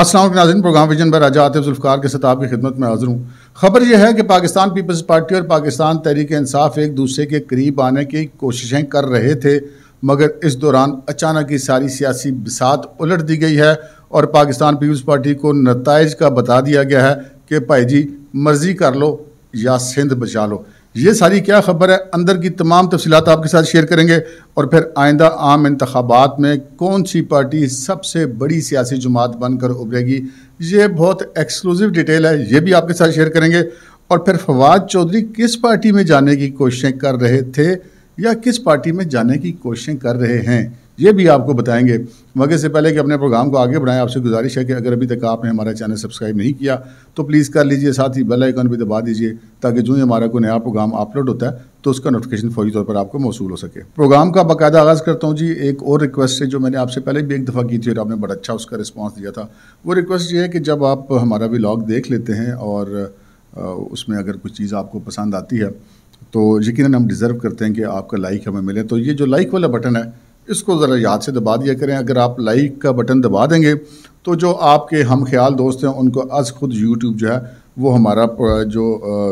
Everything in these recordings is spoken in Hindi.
असल नाजिन प्रोग्राम विजन पर राजा आतिफ जुल्फ़ार के सताब की खिदमत में हाजिर हूँ खबर यह है कि पाकिस्तान पीपल्स पार्टी और पाकिस्तान तहरीक इंसाफ एक दूसरे के करीब आने की कोशिशें कर रहे थे मगर इस दौरान अचानक ही सारी सियासी बिसात उलट दी गई है और पाकिस्तान पीपल्स पार्टी को नतज का बता दिया गया है कि भाई जी मर्ज़ी कर लो या सिंध बचा लो ये सारी क्या खबर है अंदर की तमाम तफसीत आपके साथ शेयर करेंगे और फिर आइंदा आम इंतबात में कौन सी पार्टी सबसे बड़ी सियासी जमात बनकर उभरेगी ये बहुत एक्सक्लूसिव डिटेल है ये भी आपके साथ शेयर करेंगे और फिर फवाद चौधरी किस पार्टी में जाने की कोशिशें कर रहे थे या किस पार्टी में जाने की कोशिशें कर रहे हैं ये भी आपको बताएंगे मगर से पहले कि अपने प्रोग्राम को आगे बढ़ाएं आपसे गुजारिश है कि अगर अभी तक आपने हमारा चैनल सब्सक्राइब नहीं किया तो प्लीज़ कर लीजिए साथ ही बेल आइकन भी दबा दीजिए ताकि जो ही हमारा कोई नया प्रोग्राम अपलोड होता है तो उसका नोटिफिकेशन फौरी तौर पर आपको मौसू हो सके प्रोग्राम का बाकायदा आगाज़ करता हूँ जी एक और रिक्वेस्ट है जो मैंने आपसे पहले भी एक दफ़ा की थी और आपने बड़ा अच्छा उसका रिस्पॉन्स दिया था वो रिक्वेस्ट ये है कि जब आप हमारा भी देख लेते हैं और उसमें अगर कुछ चीज़ आपको पसंद आती है तो यकीन हम डिज़र्व करते हैं कि आपका लाइक हमें मिले तो ये जो लाइक वाला बटन है इसको ज़रा याद से दबा दिया करें अगर आप लाइक का बटन दबा देंगे तो जो आपके हम ख्याल दोस्त हैं उनको अज खुद यूट्यूब जो है वो हमारा जो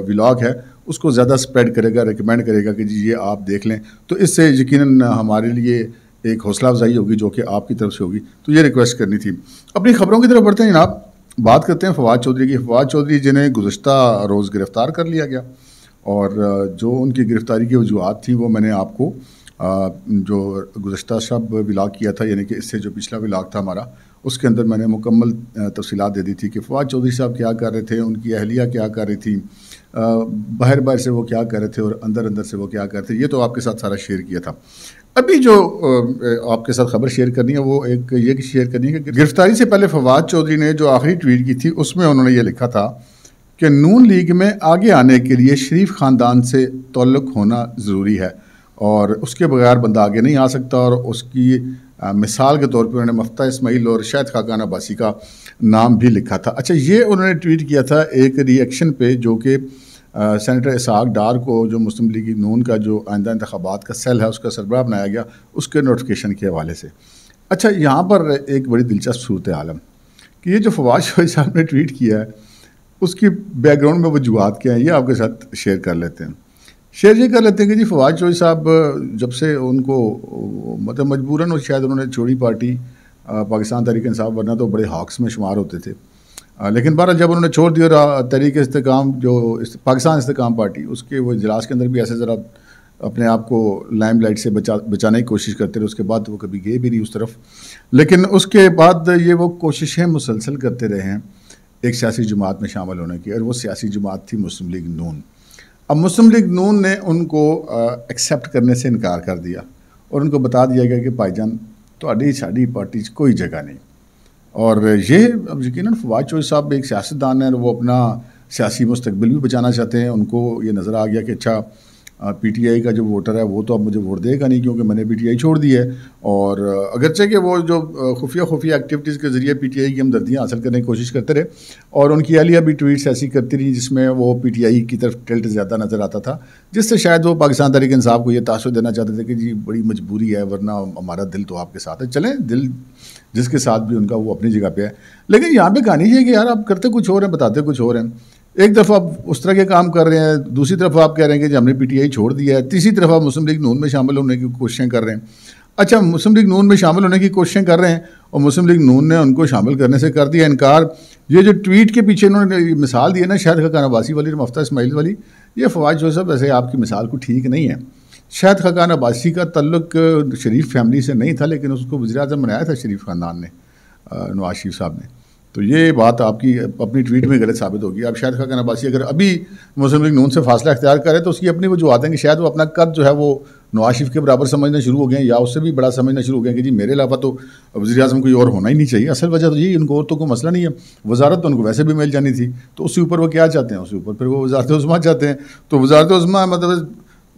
व्लाग है उसको ज़्यादा स्प्रेड करेगा रिकमेंड करेगा कि जी ये आप देख लें तो इससे यकीन हमारे लिए एक हौसला अफजाई होगी जो कि आपकी तरफ से होगी तो ये रिक्वेस्ट करनी थी अपनी खबरों की तरफ बढ़ते हैं जनाब बात करते हैं फवाद चौधरी की फवाद चौधरी जिन्हें गुज्त रोज़ गिरफ़्तार कर लिया गया और जो उनकी गिरफ़्तारी की वजूहत थी वो मैंने आपको जो गुज्त शब विलाग किया था यानी कि इससे जो पिछला विलाग था हमारा उसके अंदर मैंने मुकम्मल तफसीत दे दी थी कि फवाद चौधरी साहब क्या कर रहे थे उनकी अहलिया क्या कर रही थी बाहर बाहर से वो क्या कर रहे थे और अंदर अंदर से वो क्या कर रहे थे ये तो आपके साथ सारा शेयर किया था अभी जो आपके साथ खबर शेयर करनी है वो एक ये शेयर करनी है कि गिरफ्तारी से पहले फवाद चौधरी ने जो आखिरी ट्वीट की थी उसमें उन्होंने ये लिखा था कि नून लीग में आगे आने के लिए शरीफ ख़ानदान से तल्लक होना ज़रूरी है और उसके बगैर बंदा आगे नहीं आ सकता और उसकी आ, मिसाल के तौर पे उन्होंने मफ्ता इसमाइल और शायद खाकान अब्बासी का नाम भी लिखा था अच्छा ये उन्होंने ट्वीट किया था एक रिएक्शन पे जो कि सेनेटर इसहाक डार को जो मुस्लिम लीग नून का जो आइंदा इंतबात का सेल है उसका सरबराह बनाया गया उसके नोटिफिकेशन के हवाले से अच्छा यहाँ पर एक बड़ी दिलचस्प सूरत आलम कि ये जो फवाद शोई साहब ने ट्वीट किया है उसकी बैकग्राउंड में वजूहत क्या हैं ये आपके साथ शेयर कर लेते हैं शेयर ये कर लेते हैं कि जी फवाद चौधरी साहब जब से उनको मतलब मजबूरन और शायद उन्होंने छोड़ी पार्टी पाकिस्तान तहरीक साहब वरना तो बड़े हॉक्स में शुमार होते थे लेकिन बहरा जब उन्होंने छोड़ दिया और तहरीक इसकाम जो इस, पाकिस्तान इसकाम पार्टी उसके वो इजलास के अंदर भी ऐसे ज़रा अपने आप को लाइम लाइट से बचा बचाने की कोशिश करते रहे उसके बाद वो कभी गए भी नहीं उस तरफ लेकिन उसके बाद ये वो कोशिशें मुसलसल करते रहे हैं एक सियासी जमात में शामिल होने की और वो सियासी जमात थी मुस्लिम लीग नून अब मुस्लिम लीग नून ने उनको एक्सेप्ट करने से इनकार कर दिया और उनको बता दिया गया कि भाईजान थोड़ी साड़ी पार्टी कोई जगह नहीं और ये अब यकीन फवाद चौधरी साहब एक सियासतदान हैं और वो अपना सियासी मुस्तबिल भी बचाना चाहते हैं उनको ये नज़र आ गया कि अच्छा पीटीआई का जो वोटर है वो तो अब मुझे वोट देगा नहीं क्योंकि मैंने पीटीआई छोड़ दी है और अगरचे कि वो जो खुफिया खुफिया एक्टिविटीज़ के ज़रिए पीटीआई की हमदर्दियाँ हासिल करने की कोशिश करते रहे और उनकी अलिया भी ट्वीट्स ऐसी करती रही जिसमें वो पीटीआई की तरफ टल्ट ज़्यादा नज़र आता था जिससे शायद वो पाकिस्तान तहरीक इंसाफ को ये तासर देना चाहते थे कि जी बड़ी मजबूरी है वरना हमारा दिल तो आपके साथ है चलें दिल जिसके साथ भी उनका वो अपनी जगह पर है लेकिन यहाँ पर कहानी है कि यार आप करते कुछ और हैं बताते कुछ और हैं एक तरफ आप उस तरह के काम कर रहे हैं दूसरी तरफ आप कह रहे हैं कि पी हमने पीटीआई छोड़ दिया है तीसरी तरफ आप मुस्लिम लीग नून में शामिल होने की कोशिशें कर रहे हैं अच्छा मुस्लिम लीग नून में शामिल होने की कोशिशें कर रहे हैं और मुस्लिम लीग नून ने उनको शामिल करने से कर दिया इनकार ये जो ट्वीट के पीछे इन्होंने मिसाल दी है ना शहद खकान अब्बासी वाली और मफ्ता इसमाइल वाली ये फवाद जो साहब ऐसे आपकी मिसाल को ठीक नहीं है शहद खकान अब्बासी का तल्लक शरीफ फैमिली से नहीं था लेकिन उसको वजी अजम बनाया था शरीफ ख़ानदान ने नवाज शरीफ साहब ने तो ये बात आपकी अपनी ट्वीट में गलत साबित होगी आप शायद खान अब्बासी अगर अभी मुस्लिम लीग नून से फासला अख्तियार करें तो उसकी अपनी वजूहत हैं कि शायद वो अपना कद जो है वो नवाज शरीफ के बराबर समझना शुरू हो गए या उससे भी बड़ा समझना शुरू हो गया कि जी मेरे अलावा तो वजी अजम कोई और होना ही नहीं चाहिए असल वजह तो यही उनको औरतों को मसला नहीं है वजारत तो उनको वैसे भी मिल जानी थी तो उसके ऊपर वो क्या चाहते हैं उसके ऊपर फिर वो वजारत उस्मा चाहते हैं तो वजारत उस्मा मतलब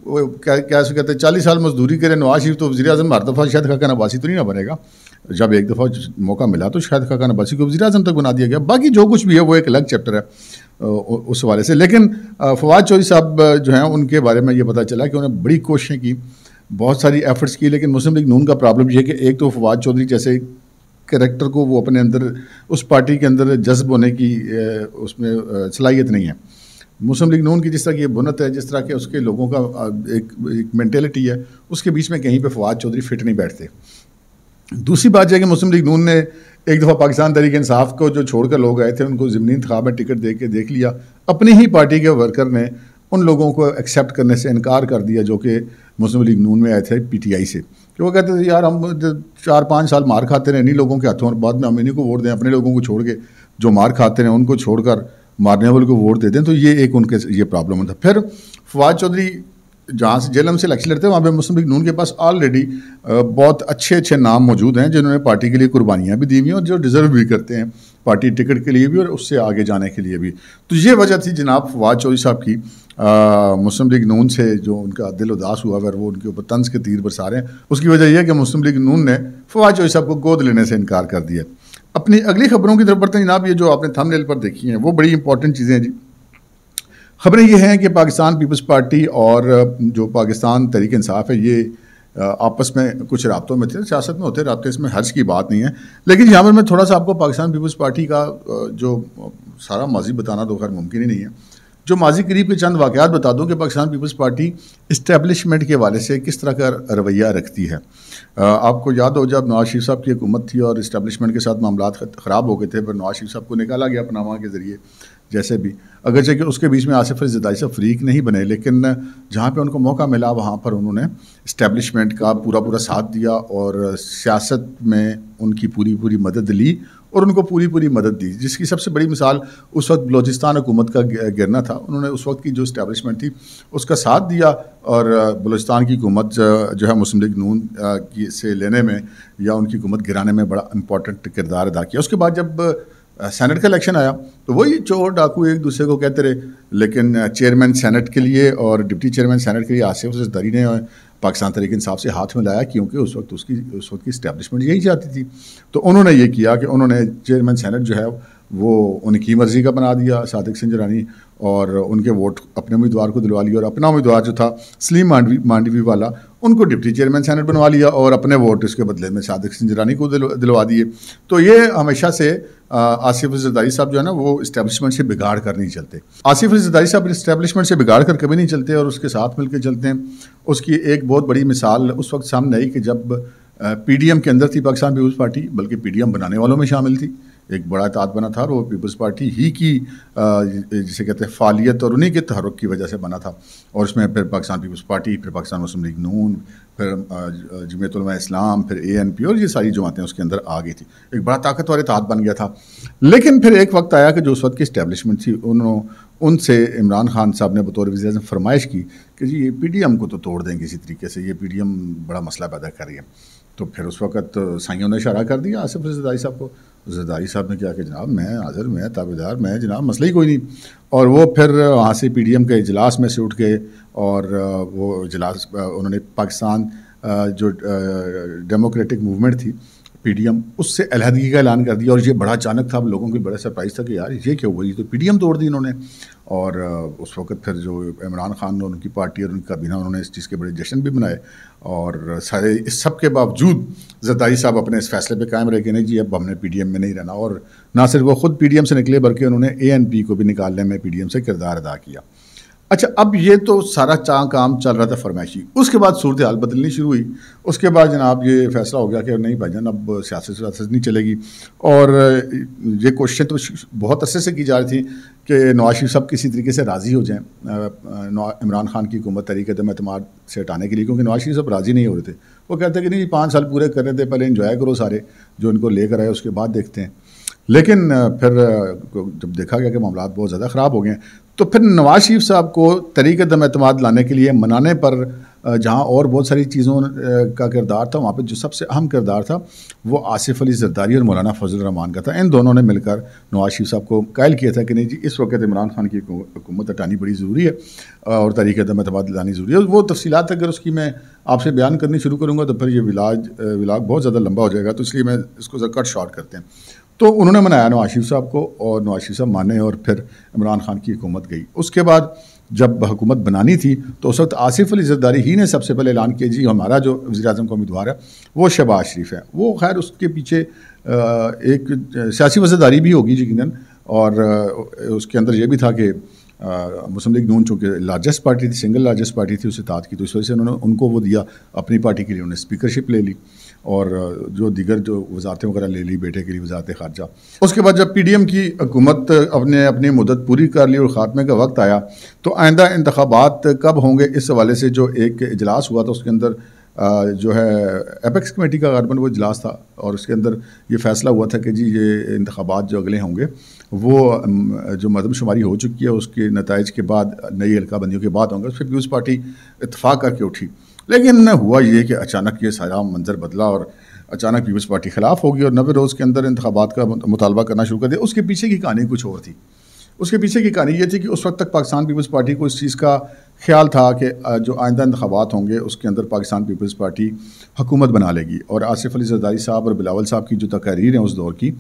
क्या क्या कहते हैं चालीस साल मजदूरी करें नवाज शरीफ तो वजी अजम हर दफ़ा शायद खाकर नवासी तो नहीं ना बनेगा जब एक दफ़ा मौका मिला तो शायद खाकान अब्बासी को वजी अजम तक बना दिया गया बाकी जो कुछ भी है वो एक अलग चैप्टर है उस हवाले से लेकिन फवाद चौधरी साहब जो हैं उनके बारे में ये पता चला कि उन्होंने बड़ी कोशिशें की बहुत सारी एफर्ट्स की लेकिन मुस्लिम लीग नून का प्रॉब्लम यह है कि एक तो फवाद चौधरी जैसे करेक्टर को वो अपने अंदर उस पार्टी के अंदर जज्ब होने की उसमें सलाहियत नहीं है मुस्लिम लीग नून की जिस तरह की बुनत है जिस तरह के उसके लोगों का एक एक मैंटेलिटी है उसके बीच में कहीं पे फवाद चौधरी फिट नहीं बैठते दूसरी बात यह कि मुस्लिम लीग नून ने एक दफ़ा पाकिस्तान तहरीक इंसाफ को जो छोड़कर लोग आए थे उनको ज़मीनी इंतबाब में टिकट दे के देख लिया अपनी ही पार्टी के वर्कर ने उन लोगों को एक्सेप्ट करने से इनकार कर दिया जो कि मुस्लिम लीग नून में आए थे पीटीआई से कि वो कहते थे यार हम चार पाँच साल मार खाते रहे इन्हीं लोगों के हाथों और बाद में हम इन्हीं को वोट दें अपने लोगों को छोड़ के जो मार खाते रहे उनको छोड़कर मारने वाले को वोट दे दें तो ये एक उनके ये प्रॉब्लम था फिर फवाद चौधरी जहाँ से जेलम से इलेक्शन लड़ते हैं वहाँ पे मुस्लिम लीग नून के पास ऑलरेडी बहुत अच्छे अच्छे नाम मौजूद हैं जिन्होंने पार्टी के लिए कुर्बानियाँ भी दी हुई हैं और जो डिज़र्व भी करते हैं पार्टी टिकट के लिए भी और उससे आगे जाने के लिए भी तो ये वजह थी जनाब फवाद चौधरी साहब की मुस्लिम लीग नून से जो उनका दिल उदास हुआ अगर वो उनके ऊपर तंज के तीर बरसा रहे हैं उसकी वजह यह है कि मुस्लिम लीग नून ने फवाद चौधरी साहब को गोद लेने से इनकार कर दिया अपनी अगली खबरों की तरफ बढ़ते हैं जनाब ये जो आपने थंबनेल पर देखी हैं वो बड़ी इंपॉर्टेंट चीज़ें हैं जी खबरें ये हैं कि पाकिस्तान पीपल्स पार्टी और जो पाकिस्तान तहरीक इंसाफ है ये आपस में कुछ रबतों में थे सियासत में होते रबते इसमें हर्ज की बात नहीं है लेकिन यहाँ पर मैं थोड़ा सा आपको पाकिस्तान पीपल्स पार्टी का जो सारा माजी बताना तो खैर मुमकिन ही नहीं है जो माजी करीब के चंद वाक़ात बता दूँ कि पाकिस्तान पीपल्स पार्टी इस्टेबलिशमेंट के हवाले से किस तरह का रवैया रखती है आपको याद हो जब नवाज शरीफ साहब की हुकूमत थी और इस्टेबलिशमेंट के साथ मामला ख़राब हो गए थे पर नवाज शरीफ साहब को निकाला गया पनामा के ज़रिए जैसे भी अगरचे जैसे उसके बीच में आसिफ अली जदाई से फ्रीक नहीं बने लेकिन जहाँ पे उनको मौका मिला वहाँ पर उन्होंने इस्टेब्लिशमेंट का पूरा पूरा साथ दिया और सियासत में उनकी पूरी पूरी मदद ली और उनको पूरी पूरी मदद दी जिसकी सबसे बड़ी मिसाल उस वक्त बलोचिस्तान हुकूमत का गिरना था उन्होंने उस वक्त की जो इस्टेबलिशमेंट थी उसका साथ दिया और बलोचिस्तान की हुकूमत जो है मुस्लिम लीग नून की से लेने में या उनकी हुकूमत गिराने में बड़ा इंपॉर्टेंट किरदार अदा किया उसके बाद जब सेनेट का इलेक्शन आया तो वही चोर डाकू एक दूसरे को कहते रहे लेकिन चेयरमैन सेनेट के लिए और डिप्टी चेयरमैन सेनेट के लिए आसिफ दरी ने पाकिस्तान तरीके इंसाफ से हाथ में लाया क्योंकि उस वक्त उसकी उस वक्त की इस्टेब्लिशमेंट यही चाहती थी तो उन्होंने ये किया कि उन्होंने चेयरमैन सेनेट जो है वो उनकी मर्ज़ी का बना दिया सादिक जरानी और उनके वोट अपने उम्मीदवार को दिलवा लिया और अपना उम्मीदवार जो था सलीम मांडवी मांडवी वाला उनको डिप्टी चेयरमैन सेनेट बनवा लिया और अपने वोट इसके बदले में सादिक जरानी को दिलवा दिए तो ये हमेशा से आसिफ जरदारी साहब जो है ना वो इस्टेब्लिशमेंट से बिगाड़ कर नहीं चलते आसिफ जरदारी साहब इस्टेब्लिशमेंट से बिगाड़ कर कभी नहीं चलते और उसके साथ मिलकर चलते हैं उसकी एक बहुत बड़ी मिसाल उस वक्त सामने आई कि जब पीडीएम के अंदर थी पाकिस्तान पीपल्स पार्टी बल्कि पीडीएम बनाने वालों में शामिल थी एक बड़ा इतिहाद बना था और वो पीपल्स पार्टी ही की जिसे कहते हैं फालियत और उन्हीं के तहरक की वजह से बना था और उसमें फिर पाकिस्तान पीपल्स पार्टी फिर पाकिस्तान मुस्लिम लीग नून फिर जमीतलमा इस्लाम फिर ए एन पी और ये सारी जमातें उसके अंदर आ गई थी एक बड़ा ताकतवर इतिहाद बन गया था लेकिन फिर एक वक्त आया कि जो उस वक्त की इस्टेबलिशमेंट थी उन्होंने उनसे इमरान खान साहब ने बतौर वजी अजम फरमाइश की कि जी ये पी डी एम को तो तोड़ दें किसी तरीके से ये पी डी एम बड़ा मसला पैदा कर रही है तो फिर उस वक्त साइयों ने इशारा कर दिया आसिफ जदाई साहब को जदाई साहब ने क्या कि जनाब मैं हाजिर मैं ताबेदार मैं जनाब मसला ही कोई नहीं और वो फिर वहाँ से पी डी एम के इजलास में से उठ गए और वो इजलास उन्होंने पाकिस्तान जो डेमोक्रेटिक मूवमेंट थी पीडीएम उससे अलहदगी का ऐलान कर दिया और ये बड़ा अचानक था अब लोगों को बड़ा सरप्राइज था कि यार ये क्यों हुआ पी तो पीडीएम तोड़ दी इन्होंने और उस वक़्त फिर जो इमरान खान और उनकी पार्टी और उनका बिना उन्होंने इस चीज़ के बड़े जश्न भी मनाए और सारे इस सब के बावजूद जदाई साहब अपने इस फैसले पे कायम रहे कि नहीं जी अब हमने पी में नहीं रहना और ना सिर्फ वो ख़ुद पी से निकले बल्कि उन्होंने ए को भी निकालने में पी से किरदार अदा किया अच्छा अब ये तो सारा चा काम चल रहा था फरमाइशी उसके बाद सूरत हाल बदलनी शुरू हुई उसके बाद जनाब ये फैसला हो गया कि नहीं भाई जान अब सियासत सियासत नहीं चलेगी और ये कोशिशें तो बहुत अरसे से की जा रही थी कि नवाज शरीफ साहब किसी तरीके से राज़ी हो जाएँ इमरान खान की हुकूमत तरीके दम अतमाद से हटाने के लिए क्योंकि नवाज शरीफ साहब राज़ी नहीं हो रहे थे वो कहते कि नहीं पाँच साल पूरे कर रहे थे पहले इन्जॉय करो सारे जो इनको लेकर आए उसके बाद देखते हैं लेकिन फिर जब देखा गया कि मामला बहुत ज़्यादा ख़राब हो गए तो फिर नवाज शरीफ साहब को तरीक़ दम अतमाद लाने के लिए मनाने पर जहाँ और बहुत सारी चीज़ों का किरदार था वहाँ पर जो सबसे अहम किरदार था वो आसिफ अली जरदारी और मौलाना फजल रहमान का था इन दोनों ने मिलकर नवाज शरीफ साहब को कायल किया था कि नहीं जी इस वक्त इमरान खान की हुकूमत हटानी बड़ी ज़रूरी है और तरीक़ दम अतमाद लानी ज़रूरी है वो तफसीत अगर उसकी मैं आपसे बयान करनी शुरू करूँगा तो फिर ये विलाज विलाग बहुत ज़्यादा लंबा हो जाएगा तो इसलिए मैं इसको कट शॉर्ट करते हैं तो उन्होंने मनाया नवाज शरीफ साहब को और नवाज शरीफ साहब माने और फिर इमरान खान की हुकूमत गई उसके बाद जब हुकूमत बनानी थी तो उस वक्त आसिफ अली जरदारी ही ने सबसे पहले ऐलान किया जी हमारा जो वजी अजम का उम्मीदवार है वो शहबाज शरीफ है वो खैर उसके पीछे एक सियासी वजहदारी भी होगी यकीन और उसके अंदर यह भी था कि मुस्लिम लीग नून चूँकि लार्जेस्ट पार्टी थी सिंगल लार्जेस्ट पार्टी थी उसे ताद की तो इस वजह से उन्होंने उनको वो दिया अपनी पार्टी के लिए उन्होंने स्पीकरशिप ले ली और जो दिगर जो वजारतें वगैरह ले ली बेटे के लिए वजारत खारजा उसके बाद जब पी डी एम की हुकूमत अपने अपनी मदद पूरी कर ली और ख़ात्मे का वक्त आया तो आइंदा इंतबात कब होंगे इस हवाले से जो एक इजलास हुआ था उसके अंदर जो है एपेक्स कमेटी का गार्बन वो इजलास था और उसके अंदर ये फैसला हुआ था कि जी ये इंतबात जो अगले होंगे वो जो मदमशुमारी हो चुकी है उसके नतज के बाद नई हल्का बंदियों के बाद होंगे उस पर पीपल्स पार्टी इतफाक़ करके उठी लेकिन हुआ ये कि अचानक ये सारा मंजर बदला और अचानक पीपल्स पार्टी खिलाफ होगी और नबे रोज़ के अंदर इंतबात का मुतालबा करना शुरू कर दिया उसके पीछे की कहानी कुछ और थी उसके पीछे की कहानी ये थी कि उस वक्त तक पाकिस्तान पीपल्स पार्टी को इस चीज़ का ख्याल था कि जो आइंदा इंतबात होंगे उसके अंदर पाकिस्तान पीपल्स पार्टी हुकूमत बना लेगी और आसिफ अली जरदारी साहब और बिलावल साहब की जो तकारीर हैं उस दौर की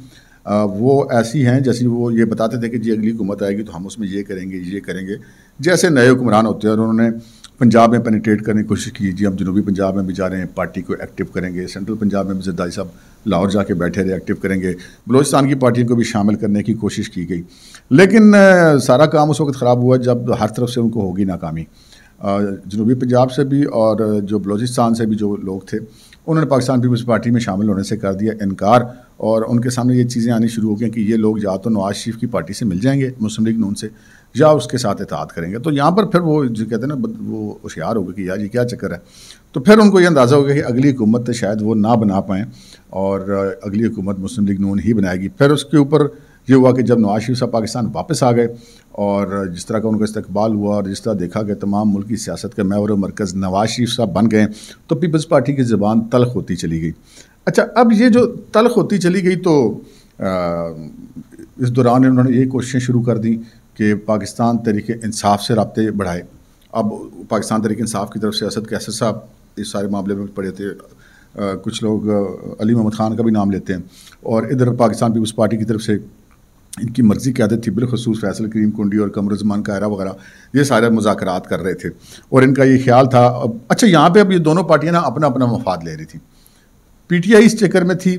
वो ऐसी हैं जैसे वो ये बताते थे कि जी अगली हुकूमत आएगी तो हम उसमें ये करेंगे ये करेंगे जैसे नए हुक्मरान होते हैं और उन्होंने पंजाब में पेनिट्रेट करने की कोशिश की जी हम जनूबी पंजाब में भी जा रहे हैं पार्टी को एक्टिव करेंगे सेंट्रल पंजाब में भी जरदारी साहब लाहौर जाके बैठे रहे एक्टिव करेंगे बलोचिस्तान की पार्टी को भी शामिल करने की कोशिश की गई लेकिन सारा काम उस वक्त ख़राब हुआ जब हर तरफ से उनको होगी नाकामी जनूबी पंजाब से भी और जो बलोचिस्तान से भी जो लोग थे उन्होंने पाकिस्तान पीपल्स पार्टी में शामिल होने से कर दिया इनकार और उनके सामने ये चीज़ें आनी शुरू हो गई कि ये लोग या तो नवाज शरीफ की पार्टी से मिल जाएंगे मुस्लिम लीग नून से या उसके साथ इतात करेंगे तो यहाँ पर फिर वो जो कहते हैं ना वो होशियार गए कि यार ये क्या चक्कर है तो फिर उनको ये अंदाज़ा होगा कि अगली हुकूमत तो शायद वो ना बना पाएँ और अगली हुकूमत मुस्लिम लीग नून ही बनाएगी फिर उसके ऊपर ये हुआ कि जब नवाज शरीफ साहब पाकिस्तान वापस आ गए और जिस तरह का उनका इस्तकबाल हुआ और जिस तरह देखा कि तमाम मुल्क की सियासत का मैवर मरकज़ नवाज शरीफ साहब बन गए तो पीपल्स पार्टी की ज़बान तलख होती चली गई अच्छा अब ये जो तलख होती चली गई तो आ, इस दौरान इन्होंने ये कोशिशें शुरू कर दी कि पाकिस्तान तरीके इंसाफ से रबते बढ़ाए अब पाकिस्तान तरीके इंसाफ की तरफ से असद कैसर साहब इस सारे मामले में पड़े थे आ, कुछ लोग अली महमद ख़ान का भी नाम लेते हैं और इधर पाकिस्तान पीपल्स पार्टी की तरफ से इनकी मर्ज़ी क्या थी बिलखसूस फैसल करीम कुंडी और कमर उजमान कायरा वगैरह ये सारे मुजाकर कर रहे थे और इनका ये ख्याल था अब अच्छा यहाँ पर अब ये दोनों पार्टियाँ ना अपना अपना मफाद ले रही थी पी टी आई इस चक्कर में थी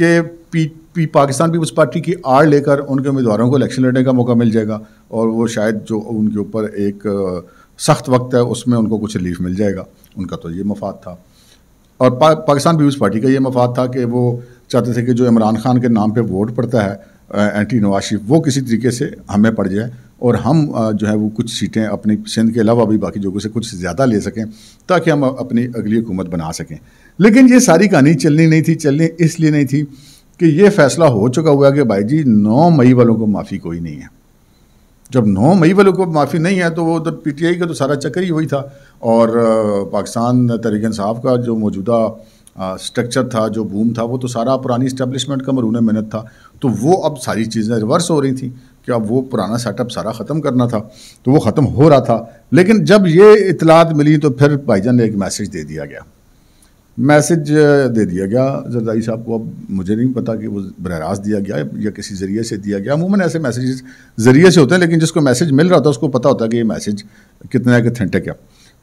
कि पी, पी पाकिस्तान पीपल्स पार्टी की आड़ लेकर उनके उम्मीदवारों को इलेक्शन लड़ने का मौका मिल जाएगा और वो शायद जो उनके ऊपर एक सख्त वक्त है उसमें उनको कुछ रिलीफ मिल जाएगा उनका तो ये मफाद था और पा, पाकिस्तान पीपल्स पार्टी का ये मफाद था कि वो चाहते थे कि जो इमरान खान के नाम पर वोट पड़ता है एंटी नवाज शरीफ वो किसी तरीके से हमें पड़ जाए और हम जो है वो कुछ सीटें अपनी सिंध के अलावा भी बाकी जगहों से कुछ ज़्यादा ले सकें ताकि हम अपनी अगली हुकूमत बना सकें लेकिन ये सारी कहानी चलनी नहीं थी चलनी इसलिए नहीं थी कि ये फैसला हो चुका हुआ कि भाई जी नौ मई वालों को माफ़ी कोई नहीं है जब नौ मई वालों को माफ़ी नहीं है तो वो उधर तो पी टी आई का तो सारा चक्कर ही वही था और पाकिस्तान तरीक साहब का जो मौजूदा स्ट्रक्चर था जो बूम था वो तो सारा पुरानी इस्टेब्लिशमेंट का मरून मेहनत था तो वो अब सारी चीज़ें रिवर्स हो रही थी कि अब वो पुराना सेटअप सारा ख़त्म करना था तो वो ख़त्म हो रहा था लेकिन जब ये इतलात मिली तो फिर भाईजान ने एक मैसेज दे दिया गया मैसेज दे दिया गया जरदारी साहब को अब मुझे नहीं पता कि वो बरह रास्त दिया गया या किसी ज़रिए से दिया गया अमूमन ऐसे मैसेज ज़रिए से होते हैं लेकिन जिसको मैसेज मिल रहा था उसको पता होता है कि ये मैसेज कितना है कितने क्या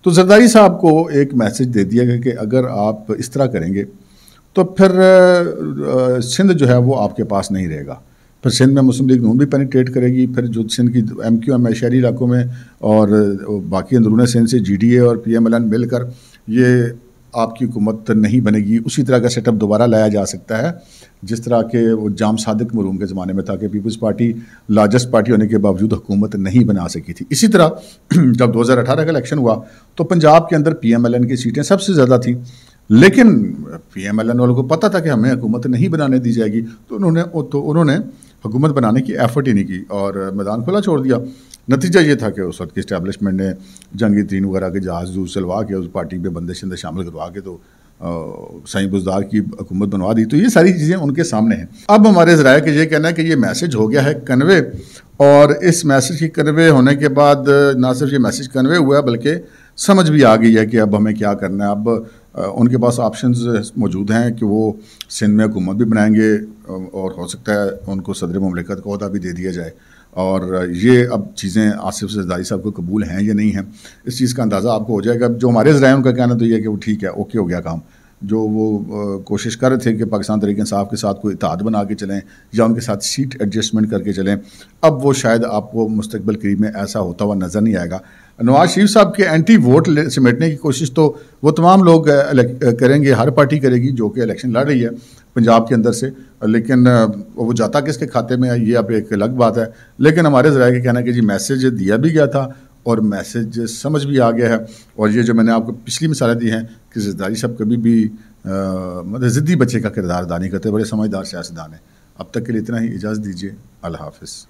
तो जरदारी साहब को एक मैसेज दे दिया गया कि अगर आप इस तरह करेंगे तो फिर सिंध जो है वो आपके पास नहीं रहेगा फिर सिंध में मुस्लिम लीग नून भी पेनिट्रेट करेगी फिर जो सिंध की एम क्यू एम है शहरी इलाकों में और बाकी अंदरून सिंध से जी डी ए और पी एम एल एन मिलकर ये आपकी हुकूमत तो नहीं बनेगी उसी तरह का सेटअप दोबारा लाया जा सकता है जिस तरह के वो जाम सादक मरूम के ज़माने में था कि पीपल्स पार्टी लार्जेस्ट पार्टी होने के बावजूद हुकूमत नहीं बना सकी थी इसी तरह जब 2018 का इलेक्शन हुआ तो पंजाब के अंदर पीएमएलएन की सीटें सबसे ज़्यादा थी लेकिन पीएमएलएन वालों को पता था कि हमें हुकूमत नहीं बनाने दी जाएगी तो उन्होंने तो उन्होंने हुकूमत बनाने की एफर्ट ही नहीं की और मैदान खुला छोड़ दिया नतीजा ये था कि उस वक्त की इस्टेब्लिशमेंट ने जंगी तीन वगैरह के जहाज़ जूज चलवा के उस पार्टी में बंदे शंदे शामिल करवा के तो सही बुजदार की हुकूमत बनवा दी तो ये सारी चीज़ें उनके सामने हैं अब हमारे ज़राए का ये कहना है कि ये मैसेज हो गया है कन्वे और इस मैसेज के कन्वे होने के बाद ना सिर्फ ये मैसेज कन्वे हुआ बल्कि समझ भी आ गई है कि अब हमें क्या करना है अब उनके पास ऑप्शंस मौजूद हैं कि वो सिंध में हुकूमत भी बनाएंगे और हो सकता है उनको सदर ममलिकत का अहदा भी दे दिया जाए और ये अब चीज़ें आसिफ जदारी साहब को कबूल हैं या नहीं हैं इस चीज़ का अंदाज़ा आपको हो जाएगा जो हमारे ज़रा उनका कहना तो यह है कि वो ठीक है ओके हो गया काम जो वो कोशिश कर रहे थे कि पाकिस्तान तरीके इंसाफ के साथ कोई इतिहाद बना के चलें या उनके साथ सीट एडजस्टमेंट करके चलें अब वो शायद आपको मुस्तबिल करीब में ऐसा होता हुआ नज़र नहीं आएगा नवाज शरीफ साहब के एंटी वोट समेटने की कोशिश तो वो तमाम लोग करेंगे हर पार्टी करेगी जो कि इलेक्शन लड़ रही है पंजाब के अंदर से लेकिन वो जाता किसके खाते में है ये अब एक अलग बात है लेकिन हमारे ज़रा के कहना है कि जी मैसेज दिया भी गया था और मैसेज समझ भी आ गया है और ये जो मैंने आपको पिछली मिसालें दी हैं कि जरदारी साहब कभी भी मतलब ज़िद्दी बच्चे का किरदार अदा नहीं करते बड़े समझदार सियासतदान हैं अब तक के लिए इतना ही इजाज़त दीजिए अल्लाह हाफिज़